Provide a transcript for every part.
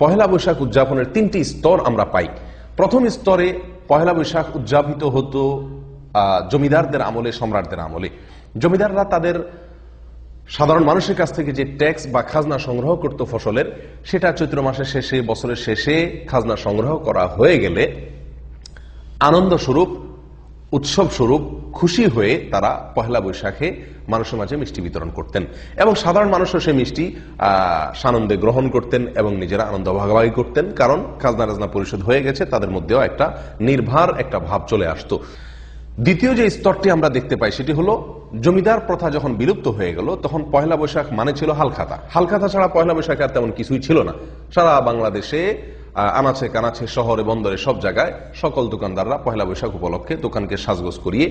পহেলা বৈশাখ উদযাপনের তিনটি স্তর আমরা পাই প্রথম স্তরে পহেলা বৈশাখ উদযাপিত হতো জমিদারদের আমলে সম্রাটদের আমলে জমিদাররা তাদের সাধারণ মানুষের কাছ থেকে যে ট্যাক্স বা খাজনা সংগ্রহ করত ফসলের সেটা চৈত্র মাসের শেষে বছরের শেষে খাজনা সংগ্রহ করা হয়ে গেলে আনন্দ স্বরূপ উৎসব স্বরূপ খুশি হয়ে তারা পহেলা বৈশাখে মানুষের মাঝে মিষ্টি বিতরণ করতেন এবং সাধারণ মানুষও সেই মিষ্টি সানন্দে গ্রহণ করতেন এবং নিজেরা আনন্দ ভাগাভাগি করতেন কারণ খাজনা রাজনা পরিষদ হয়ে গেছে তাদের মধ্যেও একটা নির্ভার একটা ভাব চলে আসতো দ্বিতীয় যে স্তরটি আমরা দেখতে পাই সেটি হলো জমিদার প্রথা যখন বিলুপ্ত হয়ে গেল তখন পয়লা বৈশাখ মানে ছিল হালখাতা হালখাতা ছাড়া পয়লা বৈশাখ আর তেমন কিছুই ছিল না সারা বাংলাদেশে আনাচে কানাচে শহরে বন্দরে সব জায়গায় সকল দোকানদাররা পয়লা বৈশাখ উপলক্ষে দোকানকে সাজগোজ করিয়ে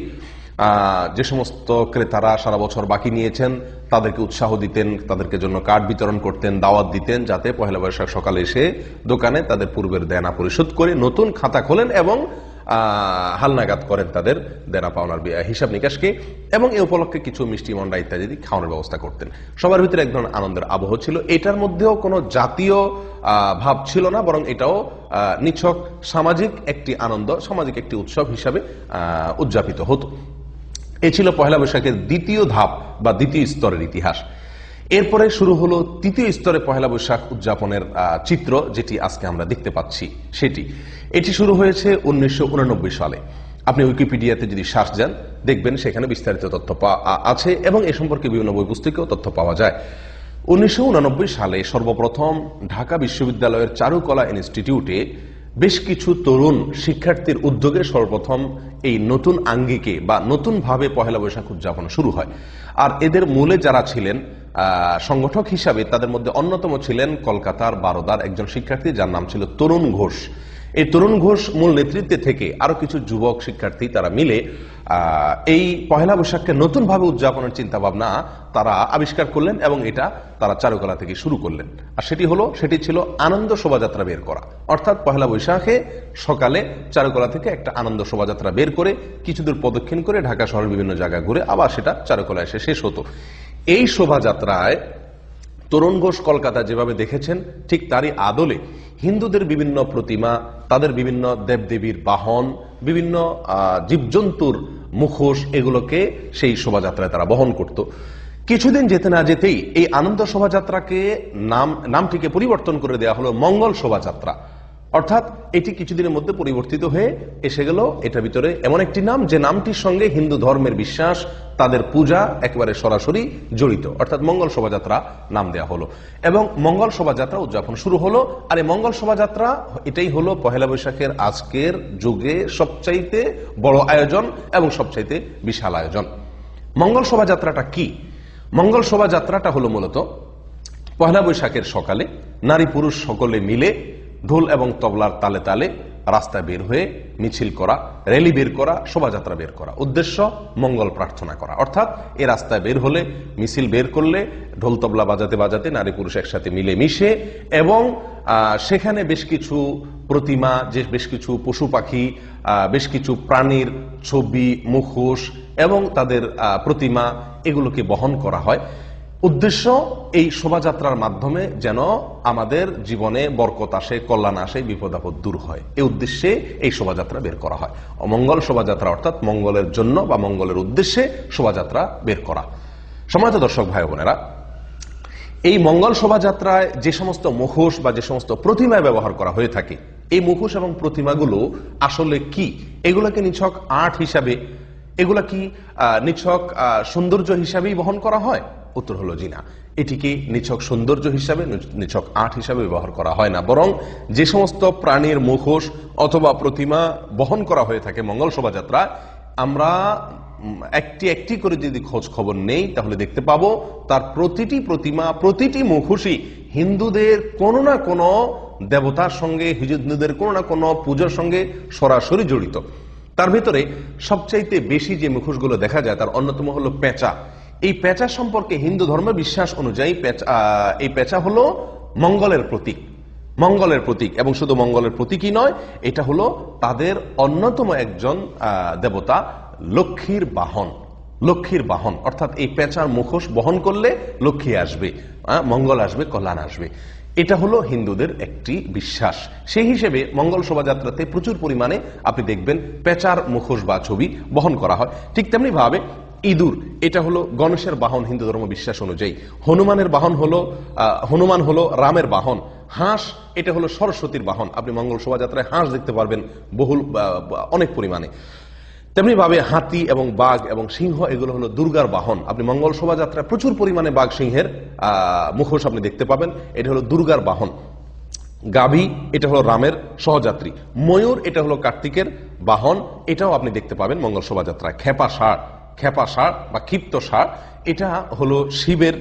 যে সমস্ত ক্রেতারা সারা বছর বাকি নিয়েছেন তাদেরকে উৎসাহ দিতেন তাদেরকে জন্য কার্ড বিতরণ করতেন দাওয়াত দিতেন যাতে পয়লা বৈশাখ সকালে এসে দোকানে তাদের পূর্বের দেনা পরিশোধ করে নতুন খাতা খোলেন এবং হালনাগাদ করেন তাদের দেনা পাওনার হিসাব নিকাশকে এবং এ উপলক্ষে কিছু মিষ্টি মন্ডা ইত্যাদি খাওয়ানোর ব্যবস্থা করতেন সবার ভিতরে এক ধরনের আনন্দের আবহ ছিল এটার মধ্যেও কোনো জাতীয় ভাব ছিল না বরং এটাও নিছক সামাজিক একটি আনন্দ সামাজিক একটি উৎসব হিসাবে উদযাপিত হতো এ ছিল পহেলা বৈশাখের দ্বিতীয় ধাপ বা দ্বিতীয় স্তরের ইতিহাস এরপরে শুরু হলো তৃতীয় স্তরে পহেলা বৈশাখ উদযাপনের চিত্র যেটি আজকে আমরা দেখতে পাচ্ছি সেটি এটি শুরু হয়েছে উনিশশো সালে আপনি উইকিপিডিয়াতে যদি শ্বাস যান দেখবেন সেখানে বিস্তারিত তথ্য আছে এবং এ সম্পর্কে বিভিন্ন বই পুস্তকেও তথ্য পাওয়া যায় উনিশশো সালে সর্বপ্রথম ঢাকা বিশ্ববিদ্যালয়ের চারুকলা ইনস্টিটিউটে বেশ কিছু তরুণ শিক্ষার্থীর উদ্যোগে সর্বপ্রথম এই নতুন আঙ্গিকে বা নতুনভাবে পহেলা বৈশাখ উদযাপন শুরু হয় আর এদের মূলে যারা ছিলেন সংগঠক হিসাবে তাদের মধ্যে অন্যতম ছিলেন কলকাতার বারোদার একজন শিক্ষার্থী যার নাম ছিল তরুণ ঘোষ এই তরুণ ঘোষ মূল নেতৃত্বে থেকে আরো কিছু যুবক শিক্ষার্থী তারা মিলে এই পহেলা বৈশাখকে নতুনভাবে উদযাপনের চিন্তা ভাবনা তারা আবিষ্কার করলেন এবং এটা তারা চারুকলা থেকে শুরু করলেন আর সেটি হলো সেটি ছিল আনন্দ শোভাযাত্রা বের করা অর্থাৎ পহেলা বৈশাখে সকালে চারুকলা থেকে একটা আনন্দ শোভাযাত্রা বের করে কিছু দূর প্রদক্ষিণ করে ঢাকা শহরের বিভিন্ন জায়গা ঘুরে আবার সেটা চারুকলা এসে শেষ হতো এই শোভাযাত্রায় তরুণ ঘোষ কলকাতা যেভাবে দেখেছেন ঠিক তারই আদলে হিন্দুদের বিভিন্ন প্রতিমা তাদের বিভিন্ন দেবদেবীর বাহন বিভিন্ন জীবজন্তুর মুখোশ এগুলোকে সেই শোভাযাত্রায় তারা বহন করত কিছুদিন যেতে না যেতেই এই আনন্দ শোভাযাত্রাকে নাম নামটিকে পরিবর্তন করে দেয়া হলো মঙ্গল শোভাযাত্রা অর্থাৎ এটি কিছুদিনের মধ্যে পরিবর্তিত হয়ে এসে গেল এটা ভিতরে এমন একটি নাম যে নামটির সঙ্গে হিন্দু ধর্মের বিশ্বাস তাদের পূজা একেবারে সরাসরি জড়িত অর্থাৎ মঙ্গল শোভাযাত্রা নাম দেয়া হলো এবং মঙ্গল শোভাযাত্রা উদযাপন শুরু হলো আর এই মঙ্গল শোভাযাত্রা এটাই হলো পহেলা বৈশাখের আজকের যুগে সবচাইতে বড় আয়োজন এবং সবচাইতে বিশাল আয়োজন মঙ্গল শোভাযাত্রাটা কি মঙ্গল শোভাযাত্রাটা হলো মূলত পহেলা বৈশাখের সকালে নারী পুরুষ সকলে মিলে ঢোল এবং তবলার তালে তালে রাস্তা বের হয়ে মিছিল করা র্যালি বের করা শোভাযাত্রা বের করা উদ্দেশ্য মঙ্গল প্রার্থনা করা অর্থাৎ এ রাস্তায় বের হলে মিছিল বের করলে ঢোল তবলা বাজাতে বাজাতে নারী পুরুষ একসাথে মিলে মিশে এবং সেখানে বেশ কিছু প্রতিমা যে বেশ কিছু পশু পাখি বেশ কিছু প্রাণীর ছবি মুখোশ এবং তাদের প্রতিমা এগুলোকে বহন করা হয় উদ্দেশ্য এই শোভাযাত্রার মাধ্যমে যেন আমাদের জীবনে বরকত আসে কল্যাণ আসে বিপদ আপদ দূর হয় এই উদ্দেশ্যে এই শোভাযাত্রা বের করা হয় অমঙ্গল শোভাযাত্রা অর্থাৎ মঙ্গলের জন্য বা মঙ্গলের উদ্দেশ্যে শোভাযাত্রা বের করা সময়ত দর্শক ভাই বোনেরা এই মঙ্গল শোভাযাত্রায় যে সমস্ত মুখোশ বা যে সমস্ত প্রতিমায় ব্যবহার করা হয়ে থাকে এই মুখোশ এবং প্রতিমাগুলো আসলে কি এগুলোকে নিছক আর্ট হিসাবে এগুলা কি নিছক সৌন্দর্য হিসাবেই বহন করা হয় উত্তর হলো জিনা এটিকে নিছক সৌন্দর্য হিসাবে নিছক আট হিসাবে ব্যবহার করা হয় না বরং যে সমস্ত প্রাণীর মুখোশ অথবা প্রতিমা বহন করা হয়ে থাকে মঙ্গল শোভাযাত্রা আমরা একটি একটি করে যদি খোঁজ খবর নেই তাহলে দেখতে পাবো তার প্রতিটি প্রতিমা প্রতিটি মুখোশই হিন্দুদের কোনো না কোনো দেবতার সঙ্গে হিন্দুদের কোনো না কোনো পুজোর সঙ্গে সরাসরি জড়িত তার ভিতরে সবচাইতে বেশি যে মুখোশগুলো দেখা যায় তার অন্যতম হলো পেঁচা এই পেঁচা সম্পর্কে হিন্দু ধর্মের বিশ্বাস অনুযায়ী এই পেঁচা হলো মঙ্গলের প্রতীক মঙ্গলের প্রতীক এবং শুধু মঙ্গলের প্রতীকই নয় এটা হলো তাদের অন্যতম একজন দেবতা লক্ষ্মীর বাহন লক্ষ্মীর বাহন অর্থাৎ এই পেঁচার মুখোশ বহন করলে লক্ষ্মী আসবে মঙ্গল আসবে কল্যাণ আসবে এটা হলো হিন্দুদের একটি বিশ্বাস সেই হিসেবে মঙ্গল শোভাযাত্রাতে প্রচুর পরিমাণে আপনি দেখবেন পেঁচার মুখোশ বা ছবি বহন করা হয় ঠিক তেমনি ভাবে ইঁদুর এটা হলো গণেশের বাহন হিন্দু ধর্ম বিশ্বাস অনুযায়ী হনুমানের বাহন হলো হনুমান হলো রামের বাহন হাঁস এটা হলো সরস্বতীর বাহন আপনি মঙ্গল শোভাযাত্রায় হাঁস দেখতে পারবেন বহুল অনেক পরিমাণে তেমনিভাবে হাতি এবং বাঘ এবং সিংহ এগুলো হলো দুর্গার বাহন আপনি মঙ্গল শোভাযাত্রায় প্রচুর পরিমাণে বাঘ সিংহের মুখোশ আপনি দেখতে পাবেন এটা হলো দুর্গার বাহন গাভী এটা হলো রামের সহযাত্রী ময়ূর এটা হলো কার্তিকের বাহন এটাও আপনি দেখতে পাবেন মঙ্গল শোভাযাত্রায় খেপা ষাঁড় খেপা ষাঁড় বা ক্ষিপ্ত ষাঁড় এটা হলো শিবের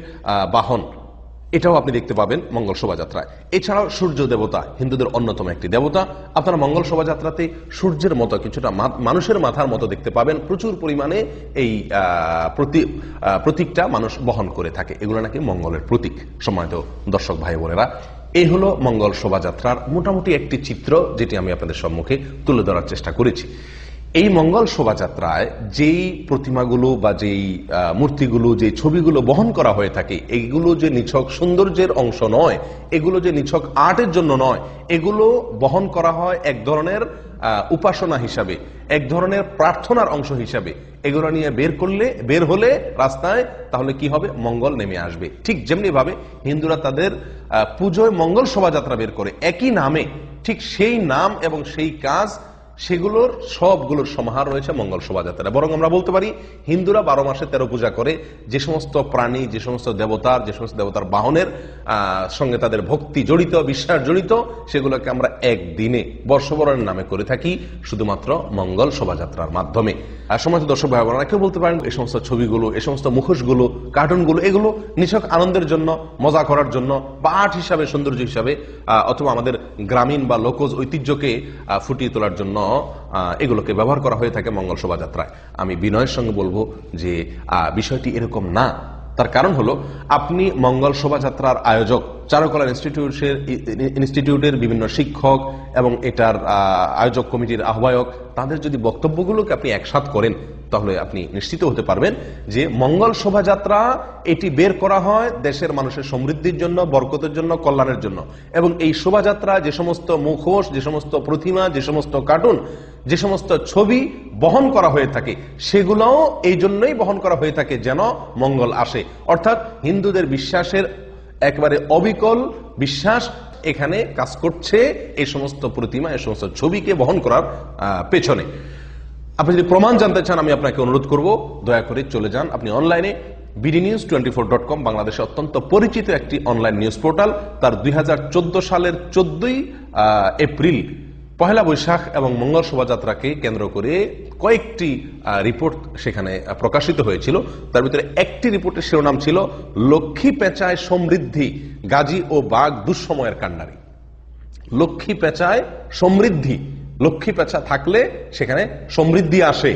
বাহন এটাও আপনি দেখতে পাবেন মঙ্গল শোভাযাত্রায় এছাড়াও সূর্য দেবতা হিন্দুদের অন্যতম একটি দেবতা আপনারা মঙ্গল শোভাযাত্রাতে সূর্যের মতো কিছুটা মানুষের মাথার মতো দেখতে পাবেন প্রচুর পরিমাণে এই প্রতীকটা মানুষ বহন করে থাকে এগুলো নাকি মঙ্গলের প্রতীক সম্মানিত দর্শক ভাই বোনেরা এই হলো মঙ্গল শোভাযাত্রার মোটামুটি একটি চিত্র যেটি আমি আপনাদের সম্মুখে তুলে ধরার চেষ্টা করেছি এই মঙ্গল শোভাযাত্রায় যেই প্রতিমাগুলো বা যেই মূর্তিগুলো যে ছবিগুলো বহন করা হয়ে থাকে এগুলো যে নিছক সৌন্দর্যের অংশ নয় এগুলো যে নিছক আর্টের জন্য নয় এগুলো বহন করা হয় এক ধরনের উপাসনা হিসাবে এক ধরনের প্রার্থনার অংশ হিসাবে এগুলো নিয়ে বের করলে বের হলে রাস্তায় তাহলে কি হবে মঙ্গল নেমে আসবে ঠিক যেমনি ভাবে হিন্দুরা তাদের পুজোয় মঙ্গল শোভাযাত্রা বের করে একই নামে ঠিক সেই নাম এবং সেই কাজ সেগুলোর সবগুলোর সমাহার রয়েছে মঙ্গল শোভাযাত্রা বরং আমরা বলতে পারি হিন্দুরা বারো মাসে তেরো পূজা করে যে সমস্ত প্রাণী যে সমস্ত দেবতার যে সমস্ত দেবতার বাহনের সঙ্গে তাদের ভক্তি জড়িত বিশ্বাস জড়িত সেগুলোকে আমরা একদিনে বর্ষবরণের নামে করে থাকি শুধুমাত্র মঙ্গল শোভাযাত্রার মাধ্যমে আর সমাজ দর্শক ভাই বোনেরা কেউ বলতে পারেন এই সমস্ত ছবিগুলো এই সমস্ত মুখোশগুলো কার্টুনগুলো এগুলো নিছক আনন্দের জন্য মজা করার জন্য পাঠ হিসাবে সৌন্দর্য হিসাবে অথবা আমাদের গ্রামীণ বা লোকজ ঐতিহ্যকে ফুটিয়ে তোলার জন্য এগুলোকে ব্যবহার করা হয়ে থাকে মঙ্গল শোভাযাত্রায় আমি বিনয়ের সঙ্গে বলবো যে বিষয়টি এরকম না তার কারণ হলো আপনি মঙ্গল শোভাযাত্রার আয়োজক চারুকলা ইনস্টিটিউটের ইনস্টিটিউটের বিভিন্ন শিক্ষক এবং এটার আয়োজক কমিটির আহ্বায়ক তাদের যদি বক্তব্যগুলোকে আপনি একসাথ করেন তাহলে আপনি নিশ্চিত হতে পারবেন যে মঙ্গল শোভাযাত্রা এটি বের করা হয় দেশের মানুষের সমৃদ্ধির জন্য বরকতের জন্য কল্যাণের জন্য এবং এই শোভাযাত্রা যে সমস্ত মুখোশ যে সমস্ত প্রতিমা যে সমস্ত কার্টুন যে সমস্ত ছবি বহন করা হয়ে থাকে সেগুলোও এই জন্যই বহন করা হয়ে থাকে যেন মঙ্গল আসে অর্থাৎ হিন্দুদের বিশ্বাসের একবারে অবিকল বিশ্বাস এখানে কাজ করছে এই সমস্ত প্রতিমা এই সমস্ত ছবিকে বহন করার পেছনে আপনি যদি প্রমাণ জানতে চান আমি আপনাকে অনুরোধ করব দয়া করে চলে যান আপনি অনলাইনে BD news twenty four dot com বাংলাদেশে অত্যন্ত পরিচিত একটি অনলাইন নিউজ পোর্টাল তার দুই সালের চোদ্দই এপ্রিল পহেলা বৈশাখ এবং মঙ্গল শোভাযাত্রাকে কেন্দ্র করে কয়েকটি রিপোর্ট সেখানে প্রকাশিত হয়েছিল তার ভিতরে একটি রিপোর্টের শিরোনাম ছিল লক্ষ্মী পেঁচায় সমৃদ্ধি গাজী ও বাঘ দুঃসময়ের কান্ডারি লক্ষ্মী পেঁচায় সমৃদ্ধি লক্ষ্মী পেঁচা থাকলে সেখানে সমৃদ্ধি আসে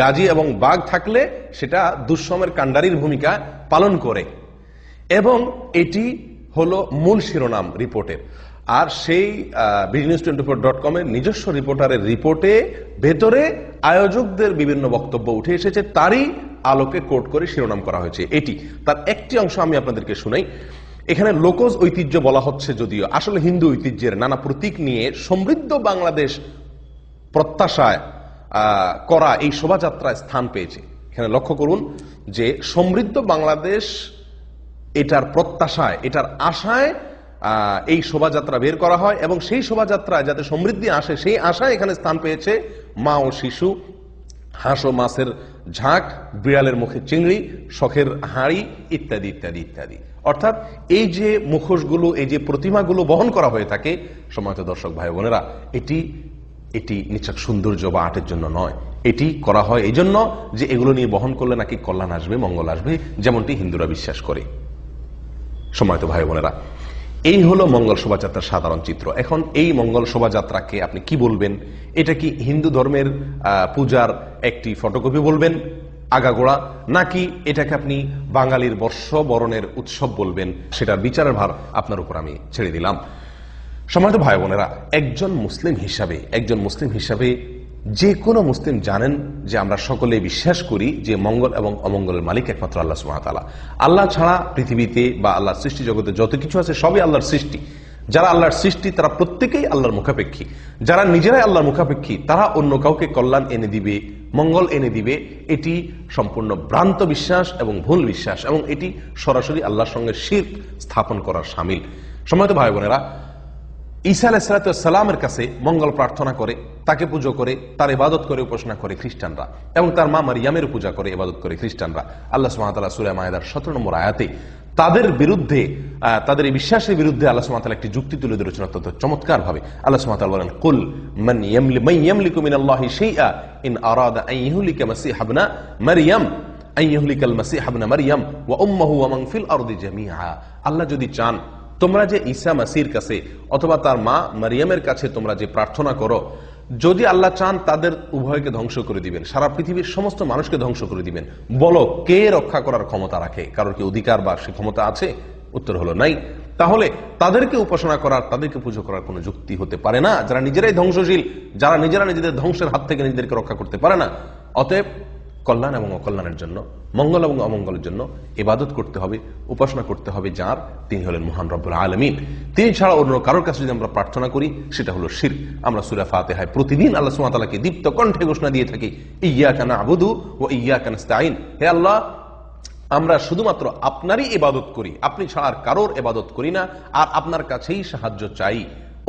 গাজী এবং বাঘ থাকলে সেটা দুঃসমের কাণ্ডারির ভূমিকা পালন করে এবং এটি হলো মূল শিরোনাম রিপোর্টের আর সেই বিজনেস টোয়েন্টি ফোর ডট কমের নিজস্ব রিপোর্টারের রিপোর্টে ভেতরে আয়োজকদের বিভিন্ন বক্তব্য উঠে এসেছে তারই আলোকে কোর্ট করে শিরোনাম করা হয়েছে এটি তার একটি অংশ আমি আপনাদেরকে শুনাই এখানে লোকজ ঐতিহ্য বলা হচ্ছে যদিও আসলে হিন্দু ঐতিহ্যের নানা প্রতীক নিয়ে সমৃদ্ধ বাংলাদেশ প্রত্যাশায় করা এই শোভাযাত্রায় স্থান পেয়েছে এখানে লক্ষ্য করুন যে সমৃদ্ধ বাংলাদেশ এটার প্রত্যাশায় এটার আশায় এই শোভাযাত্রা বের করা হয় এবং সেই শোভাযাত্রায় যাতে সমৃদ্ধি আসে সেই আশায় এখানে স্থান পেয়েছে মা ও শিশু হাঁস ও মাছের ঝাঁক বিড়ালের মুখে চিংড়ি শখের হাঁড়ি ইত্যাদি ইত্যাদি ইত্যাদি অর্থাৎ এই যে মুখোশগুলো এই যে প্রতিমাগুলো বহন করা হয়ে থাকে সময়ত দর্শক ভাই বোনেরা এটি এটি নিচাক সৌন্দর্য বা আটের জন্য নয় এটি করা হয় এই জন্য যে এগুলো নিয়ে বহন করলে নাকি কল্যাণ আসবে মঙ্গল আসবে যেমনটি হিন্দুরা বিশ্বাস করে সময়ত ভাই বোনেরা এই হলো মঙ্গল শোভাযাত্রার সাধারণ চিত্র এখন এই মঙ্গল শোভাযাত্রাকে আপনি কি বলবেন এটা কি হিন্দু ধর্মের পূজার একটি ফটোকপি বলবেন আগাগোড়া নাকি এটাকে আপনি বাঙালির বর্ষবরণের উৎসব বলবেন সেটার বিচারের ভার আপনার উপর আমি ছেড়ে দিলাম সম্মানিত ভাই বোনেরা একজন মুসলিম হিসাবে একজন মুসলিম হিসাবে যে কোনো মুসলিম জানেন যে আমরা সকলে বিশ্বাস করি যে মঙ্গল এবং অমঙ্গলের মালিক একমাত্র আল্লাহ সুমাতালা আল্লাহ ছাড়া পৃথিবীতে বা আল্লাহর সৃষ্টি জগতে যত কিছু আছে সবই আল্লাহর সৃষ্টি যারা আল্লাহর সৃষ্টি তারা প্রত্যেকেই আল্লাহর মুখাপেক্ষী যারা নিজেরাই আল্লাহর মুখাপেক্ষী তারা অন্য কাউকে কল্যাণ এনে দিবে মঙ্গল এনে দিবে এটি সম্পূর্ণ ভ্রান্ত বিশ্বাস এবং ভুল বিশ্বাস এবং এটি সরাসরি আল্লাহর সঙ্গে শীত স্থাপন করার সামিল তো ভাই বোনেরা ঈসা আলাহিসাল্লামের কাছে মঙ্গল প্রার্থনা করে তাকে পুজো করে তার ইবাদত করে উপাসনা করে খ্রিস্টানরা এবং তার মা মারিয়ামের পূজা করে ইবাদত করে খ্রিস্টানরা আল্লাহ সুমাতাল্লাহ সুরে মায়েদার সতেরো নম্বর আয়াতে তাদের বিরুদ্ধে তাদের এই বিশ্বাসের বিরুদ্ধে আল্লাহ সুমাতাল একটি যুক্তি তুলে ধরেছেন অত্যন্ত চমৎকার ভাবে আল্লাহ সুমাতাল বলেন কুল মান ইয়ামলি ইন আরাদা আন আল্লাহ যদি চান তোমরা যে ঈসা মাসির কাছে অথবা তার মা মারিয়ামের কাছে তোমরা যে প্রার্থনা করো যদি আল্লাহ চান তাদের উভয়কে ধ্বংস করে দিবেন সারা পৃথিবীর সমস্ত মানুষকে ধ্বংস করে দিবেন বলো কে রক্ষা করার ক্ষমতা রাখে কারোর কি অধিকার বা সে ক্ষমতা আছে উত্তর হলো নাই তাহলে তাদেরকে উপাসনা করার তাদেরকে পুজো করার কোনো যুক্তি হতে পারে না যারা নিজেরাই ধ্বংসশীল যারা নিজেরা নিজেদের ধ্বংসের হাত থেকে নিজেদেরকে রক্ষা করতে পারে না অতএব কল্যাণ এবং অকল্যাণের জন্য মঙ্গল এবং অমঙ্গলের জন্য ইবাদত করতে হবে উপাসনা করতে হবে যার তিনি হলেন মহান রব্বুল আলমিন তিনি ছাড়া অন্য কারোর কাছে যদি আমরা প্রার্থনা করি সেটা হলো শির আমরা সুরা ফাতে হায় প্রতিদিন আল্লাহ সুমাতালাকে দীপ্ত কণ্ঠে ঘোষণা দিয়ে থাকি ইয়া কেন আবুদু ও ইয়া স্তাইন হে আল্লাহ আমরা শুধুমাত্র আপনারই ইবাদত করি আপনি ছাড়া আর কারোর ইবাদত করি না আর আপনার কাছেই সাহায্য চাই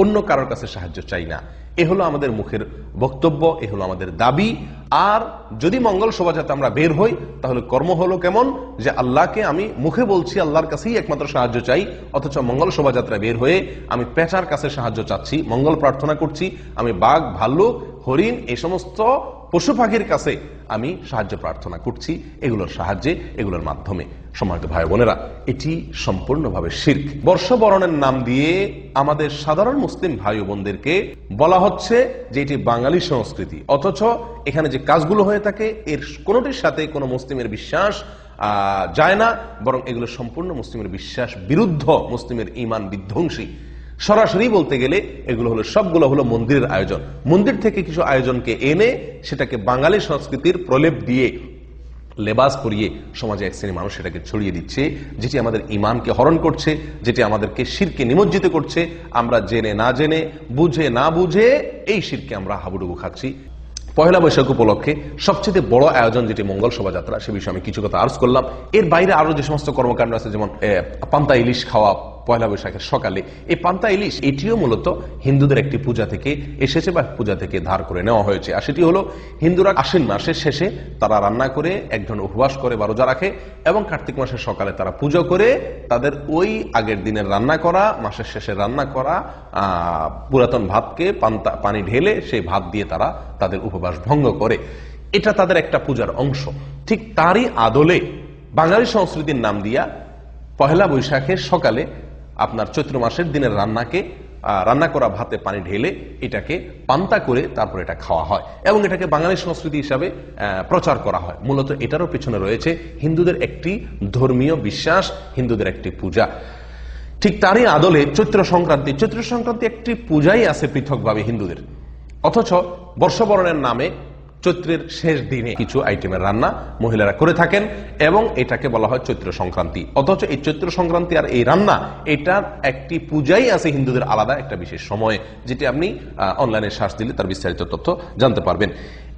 অন্য কারোর কাছে সাহায্য চাই না এ হলো আমাদের মুখের বক্তব্য এ হলো আমাদের দাবি আর যদি মঙ্গল শোভাযাত্রা আমরা বের হই তাহলে কর্ম হলো কেমন যে আল্লাহকে আমি মুখে বলছি আল্লাহর কাছেই একমাত্র সাহায্য চাই অথচ মঙ্গল শোভাযাত্রা বের হয়ে আমি পেঁচার কাছে সাহায্য চাচ্ছি মঙ্গল প্রার্থনা করছি আমি বাঘ ভাল্লুক হরিণ এই সমস্ত পশু পাখির কাছে আমি সাহায্য প্রার্থনা করছি এগুলোর সাহায্যে এগুলোর মাধ্যমে সম্মানিত ভাই বোনেরা এটি সম্পূর্ণভাবে শির্ক বর্ষবরণের নাম দিয়ে আমাদের সাধারণ মুসলিম ভাই বোনদেরকে বলা হচ্ছে যে এটি বাঙালি সংস্কৃতি অথচ এখানে যে কাজগুলো হয়ে থাকে এর কোনোটির সাথে কোনো মুসলিমের বিশ্বাস যায় না বরং এগুলো সম্পূর্ণ মুসলিমের বিশ্বাস বিরুদ্ধ মুসলিমের ইমান বিধ্বংসী সরাসরি বলতে গেলে এগুলো হলো সবগুলো হলো মন্দিরের আয়োজন মন্দির থেকে কিছু আয়োজনকে এনে সেটাকে বাঙালি সংস্কৃতির প্রলেপ দিয়ে লেবাস করিয়ে সমাজে এক শ্রেণীর মানুষ সেটাকে ছড়িয়ে দিচ্ছে যেটি আমাদের ইমানকে হরণ করছে যেটি আমাদেরকে শিরকে নিমজ্জিত করছে আমরা জেনে না জেনে বুঝে না বুঝে এই শিরকে আমরা হাবুডুবু খাচ্ছি পয়লা বৈশাখ উপলক্ষে সবচেয়ে বড় আয়োজন যেটি মঙ্গল শোভাযাত্রা সে বিষয়ে আমি কিছু কথা আর্জ করলাম এর বাইরে আরও যে সমস্ত কর্মকাণ্ড আছে যেমন পান্তা ইলিশ খাওয়া পয়লা বৈশাখের সকালে এই পান্তা ইলিশ এটিও মূলত হিন্দুদের একটি পূজা থেকে এসেছে বা পূজা থেকে ধার করে নেওয়া হয়েছে আর সেটি হলো হিন্দুরা আশ্বিন মাসের শেষে তারা রান্না করে একজন উপবাস করে বা রোজা রাখে এবং কার্তিক মাসের সকালে তারা পুজো করে তাদের ওই আগের দিনের রান্না করা মাসের শেষে রান্না করা পুরাতন ভাতকে পান্তা পানি ঢেলে সেই ভাত দিয়ে তারা তাদের উপবাস ভঙ্গ করে এটা তাদের একটা পূজার অংশ ঠিক তারই আদলে বাঙালি সংস্কৃতির নাম দিয়া পহেলা বৈশাখের সকালে আপনার চৈত্র মাসের দিনের রান্নাকে রান্না করা ভাতে পানি ঢেলে এটাকে পান্তা করে তারপর এটা খাওয়া হয় এবং এটাকে বাঙালি সংস্কৃতি হিসাবে প্রচার করা হয় মূলত এটারও পেছনে রয়েছে হিন্দুদের একটি ধর্মীয় বিশ্বাস হিন্দুদের একটি পূজা ঠিক তারই আদলে চৈত্র সংক্রান্তি চৈত্র সংক্রান্তি একটি পূজাই আছে পৃথকভাবে হিন্দুদের অথচ বর্ষবরণের নামে চৈত্রের শেষ দিনে কিছু আইটেমের রান্না মহিলারা করে থাকেন এবং এটাকে বলা হয় চৈত্র সংক্রান্তি অথচ এই চৈত্র সংক্রান্তি আর এই রান্না এটার একটি পূজাই আছে হিন্দুদের আলাদা একটা বিশেষ সময় যেটি আপনি অনলাইনে শ্বাস দিলে তার বিস্তারিত তথ্য জানতে পারবেন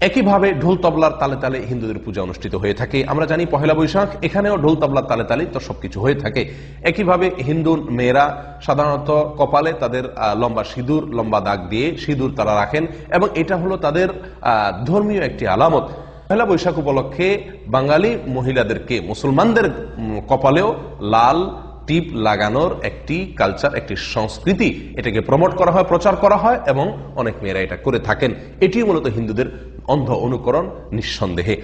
একইভাবে ঢোল তবলার তালে তালে হিন্দুদের পূজা অনুষ্ঠিত হয়ে থাকে আমরা জানি পহেলা বৈশাখ এখানেও ঢোল তবলার তালে তালে তো সবকিছু হয়ে থাকে একইভাবে হিন্দু মেয়েরা সাধারণত কপালে তাদের লম্বা সিঁদুর লম্বা দাগ দিয়ে সিঁদুর তারা রাখেন এবং এটা হলো তাদের ধর্মীয় একটি আলামত পহেলা বৈশাখ উপলক্ষে বাঙালি মহিলাদেরকে মুসলমানদের কপালেও লাল টিপ লাগানোর একটি কালচার একটি সংস্কৃতি এটাকে প্রমোট করা হয় প্রচার করা হয় এবং অনেক মেয়েরা এটা করে থাকেন এটি মূলত হিন্দুদের অন্ধ অনুকরণ নিঃসন্দেহে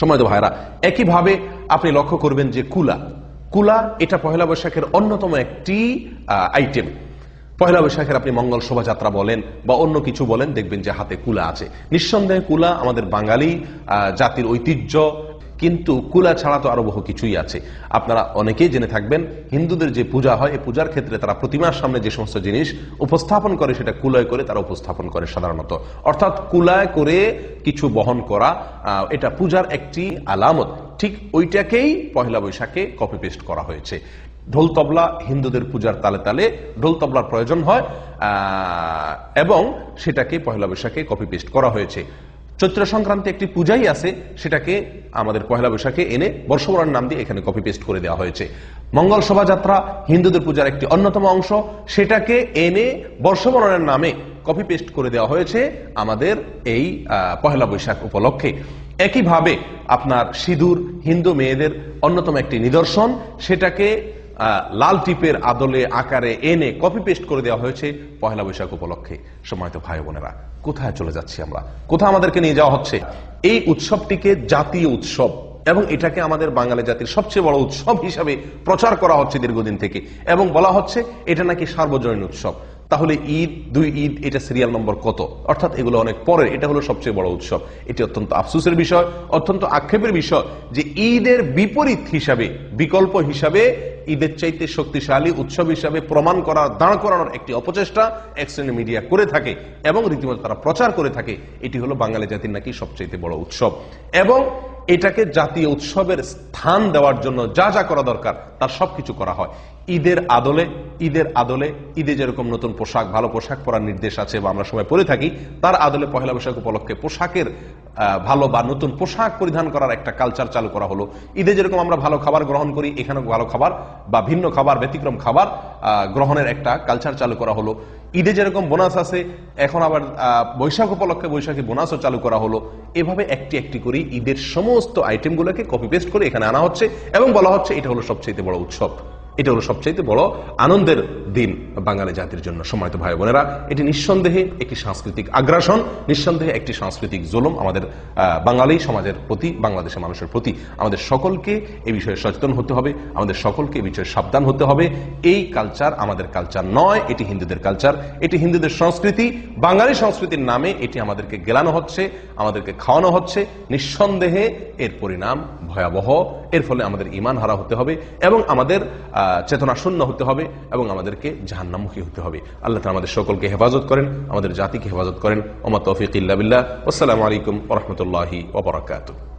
সময় ভাইরা একইভাবে আপনি লক্ষ্য করবেন যে কুলা কুলা এটা পহেলা বৈশাখের অন্যতম একটি আইটেম পহেলা বৈশাখের আপনি মঙ্গল শোভাযাত্রা বলেন বা অন্য কিছু বলেন দেখবেন যে হাতে কুলা আছে নিঃসন্দেহে কুলা আমাদের বাঙালি জাতির ঐতিহ্য কিন্তু কুলা ছাড়া তো আরো বহু কিছুই আছে আপনারা অনেকেই জেনে থাকবেন হিন্দুদের যে পূজা হয় এই পূজার ক্ষেত্রে তারা প্রতিমার সামনে যে সমস্ত জিনিস উপস্থাপন করে সেটা কুলায় করে তারা উপস্থাপন করে সাধারণত অর্থাৎ কুলায় করে কিছু বহন করা এটা পূজার একটি আলামত ঠিক ওইটাকেই পহেলা বৈশাখে কপি পেস্ট করা হয়েছে ঢোল তবলা হিন্দুদের পূজার তালে তালে ঢোল তবলার প্রয়োজন হয় এবং সেটাকে পহেলা বৈশাখে কপি পেস্ট করা হয়েছে চৈত্র সংক্রান্তি একটি পূজাই আছে সেটাকে আমাদের পয়লা বৈশাখে এনে বর্ষবরণ নাম দিয়ে এখানে কপি পেস্ট করে দেওয়া হয়েছে মঙ্গল শোভাযাত্রা হিন্দুদের পূজার একটি অন্যতম অংশ সেটাকে এনে বর্ষবরণের নামে কপি পেস্ট করে দেওয়া হয়েছে আমাদের এই পহেলা বৈশাখ উপলক্ষে একইভাবে আপনার সিঁদুর হিন্দু মেয়েদের অন্যতম একটি নিদর্শন সেটাকে লাল টিপের আদলে আকারে এনে কপি পেস্ট করে দেওয়া হয়েছে পয়লা বৈশাখ উপলক্ষে সময়ত ভাই বোনেরা কোথায় চলে যাচ্ছি আমরা কোথায় আমাদেরকে নিয়ে যাওয়া হচ্ছে এই উৎসবটিকে জাতীয় উৎসব এবং এটাকে আমাদের বাঙালি জাতির সবচেয়ে বড় উৎসব হিসাবে প্রচার করা হচ্ছে দীর্ঘদিন থেকে এবং বলা হচ্ছে এটা নাকি সার্বজনীন উৎসব তাহলে ঈদ দুই ঈদ এটা সিরিয়াল নম্বর কত অর্থাৎ এগুলো অনেক পরের এটা হলো সবচেয়ে বড় উৎসব এটি অত্যন্ত আফসুসের বিষয় অত্যন্ত আক্ষেপের বিষয় যে ঈদের বিপরীত হিসাবে বিকল্প হিসাবে ঈদের চাইতে শক্তিশালী উৎসব হিসাবে প্রমাণ করা দাঁড় করানোর একটি অপচেষ্টা এক শ্রেণীর মিডিয়া করে থাকে এবং রীতিমতো তারা প্রচার করে থাকে এটি হলো বাঙালি জাতির নাকি সবচেয়ে বড় উৎসব এবং এটাকে জাতীয় উৎসবের স্থান দেওয়ার জন্য যা যা করা দরকার তার সবকিছু করা হয় ঈদের আদলে ঈদের আদলে ঈদে যেরকম নতুন পোশাক ভালো পোশাক পরার নির্দেশ আছে বা আমরা সবাই পরে থাকি তার আদলে পহেলা বৈশাখ উপলক্ষে পোশাকের ভালো বা নতুন পোশাক পরিধান করার একটা কালচার চালু করা হলো ঈদে যেরকম আমরা ভালো খাবার গ্রহণ করি এখানে ভালো খাবার বা ভিন্ন খাবার ব্যতিক্রম খাবার গ্রহণের একটা কালচার চালু করা হলো ঈদে যেরকম বোনাস আছে এখন আবার বৈশাখ উপলক্ষে বৈশাখী বোনাসও চালু করা হলো এভাবে একটি একটি করে ঈদের সমস্ত আইটেমগুলোকে কপি পেস্ট করে এখানে আনা হচ্ছে এবং বলা হচ্ছে এটা হলো সবচেয়ে বড় উৎসব এটা হলো সবচাইতে বড় আনন্দের দিন বাঙালি জাতির জন্য সম্মানিত ভাই বোনেরা এটি নিঃসন্দেহে একটি সাংস্কৃতিক আগ্রাসন নিঃসন্দেহে একটি সাংস্কৃতিক জোলম আমাদের বাঙালি সমাজের প্রতি বাংলাদেশের মানুষের প্রতি আমাদের সকলকে এ বিষয়ে সচেতন হতে হবে আমাদের সকলকে এ বিষয়ে সাবধান হতে হবে এই কালচার আমাদের কালচার নয় এটি হিন্দুদের কালচার এটি হিন্দুদের সংস্কৃতি বাঙালি সংস্কৃতির নামে এটি আমাদেরকে গেলানো হচ্ছে আমাদেরকে খাওয়ানো হচ্ছে নিঃসন্দেহে এর পরিণাম ভয়াবহ এর ফলে আমাদের ইমান হারা হতে হবে এবং আমাদের চেতনা শূন্য হতে হবে এবং আমাদেরকে জাহান্নামুখী হতে হবে আল্লাহ তালা আমাদের সকলকে হেফাজত করেন আমাদের জাতিকে হেফাজত করেন ওমা তৌফিক ইল্লা বিল্লাহ আসসালামু আলাইকুম রহমতুল্লাহি ওবরাকাতু